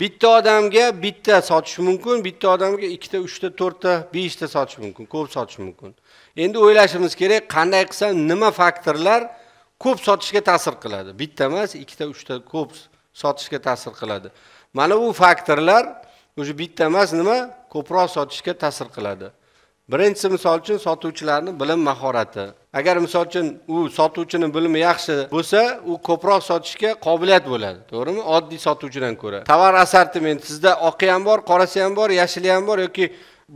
bitta odamga bitta sotish mumkin bitta odamga ikkita uchta to'rtta beshta sotish mumkin ko'p sotish mumkin endi o'ylashimiz kerak qanday qilsa nima faktorlar ko'p sotishga ta'sir qiladi bitta emas ikkita uchta ko'p sotishga ta'sir qiladi mana bu faktorlar уже bitta emas nima ko'proq sotishga ta'sir qiladi birinchisi misol uchun sotuvchilarni bilim mahorati agar misol uchun u sotuvchini bilimi yaxshi bo'lsa u ko'proq sotishga qobiliyat bo'ladi to'g'rimi oddiy sotuvchidan ko'ra tovar assortiment sizda oqi ham bor qorasi ham bor yashili ham bor yoki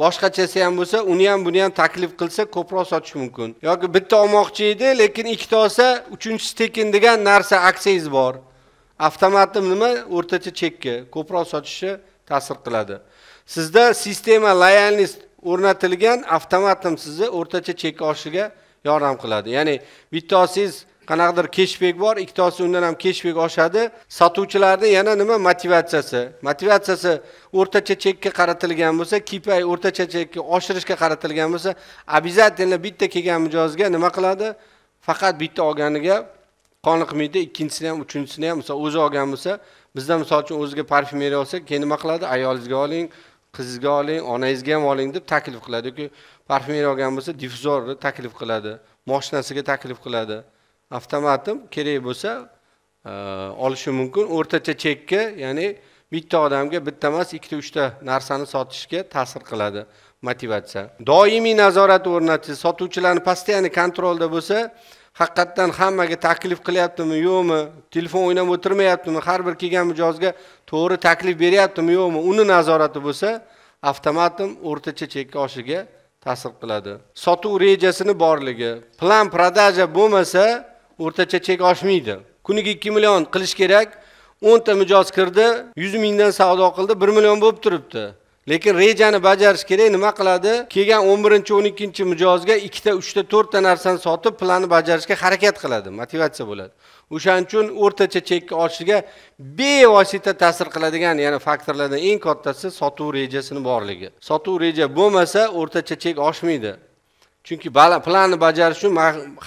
boshqachasi ham bo'lsa uni ham buni ham taklif qilsa ko'proq sotish mumkin yoki bitta olmoqchi edi lekin ikkita olsa uchinchisi tekin degan narsa aksiyangiz bor avtomatni nima o'rtacha chekka ko'proq sotishga ta'sir qiladi sizda sistema loyalist o'rnatilgan avtomat ham sizni o'rtacha chek oshiga yordam qiladi ya'ni bitta qanaqadir keshbek bor ikkitasi undan ham keshbek oshadi sotuvchilarni yana nima motivatsiyasi motivatsiyasi o'rtacha chekka qaratilgan bo'lsa kipay o'rtacha chekka oshirishga qaratilgan bo'lsa обязательно bitta kelgan mijozga nima qiladi faqat bitta olganiga qoniqmaydi ikkinchisini ham uchinchisini ham misol o'zi olgan bo'lsa bizda misol uchun o'ziga parfyumeriya olsa keyin nima qiladi ayolingizga oling qizizga oling onangizga ham oling deb taklif qiladi yoki parfumeriya olgan bo'lsa diffuzorni taklif qiladi moshinasiga taklif qiladi avtomatim kerak bo'lsa e, olishi mumkin o'rtacha chekka ya'ni bitta odamga bitta emas ikkita uchta narsani sotishga ta'sir qiladi motivatsiya doimiy nazorat o'rnatish sotuvchilarni постоянный kontrolda bo'lsa haqiqatdan hammaga taklif qilyaptimi yo'qmi telefon o'ynab o'tirmayaptimi har bir kelgan mijozga to'g'ri taklif beryaptimi yo'qmi uni nazorati bo'lsa avtomatim o'rtacha chekka oshiga ta'sir qiladi sotuv rejasini borligi plan prodaja bo'lmasa o'rtacha chek oshmaydi kuniga ikki million qilish kerak o'nta mijoz kirdi yuz mingdan savdo qildi bir million bo'lib turibdi lekin rejani bajarish kerak nima qiladi kelgan o'n birinchi o'n ikkinchi mijozga ikkita uchta to'rtta narsani sotib planni bajarishga harakat qiladi motivatsiya bo'ladi o'shaning uchun o'rtacha chekka oshishiga bevosita ta'sir qiladigan yana faktorlardan eng kattasi sotuv rejasini borligi sotuv reja bo'lmasa o'rtacha chek oshmaydi chunki planni bajarish uchun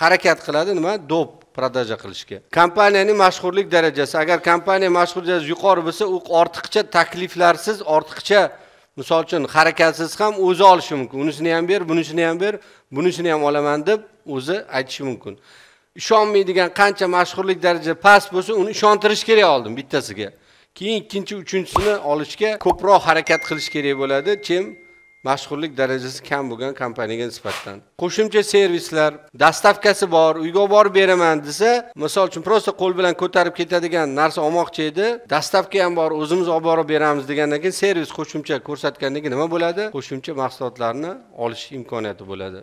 harakat qiladi nima dop prodaja qilishga kompaniyaning mashhurlik darajasi agar kompaniya mashhur darajasi yuqori bo'lsa u ortiqcha takliflarsiz ortiqcha misol uchun harakatsiz ham o'zi olishi mumkin unisini ham ber bunisini ham ber bunisini ham olaman deb o'zi aytishi mumkin ishonmaydigan qancha mashhurlik daraja past bo'lsa uni ishontirish kerak oldin bittasiga keyin ikkinchi uchinchisini olishga ko'proq harakat qilish kerak bo'ladi chem mashhurlik darajasi kam bo'lgan kompaniyaga nisbatan qo'shimcha servislar dastavkasi bor uyga olib borib beraman desa misol uchun просто qo'l bilan ko'tarib ketadigan narsa olmoqchi edi dastavka ham bor o'zimiz olib borib beramiz degandan keyin servis qo'shimcha ko'rsatgandagi nima bo'ladi qo'shimcha mahsulotlarni olish imkoniyati bo'ladi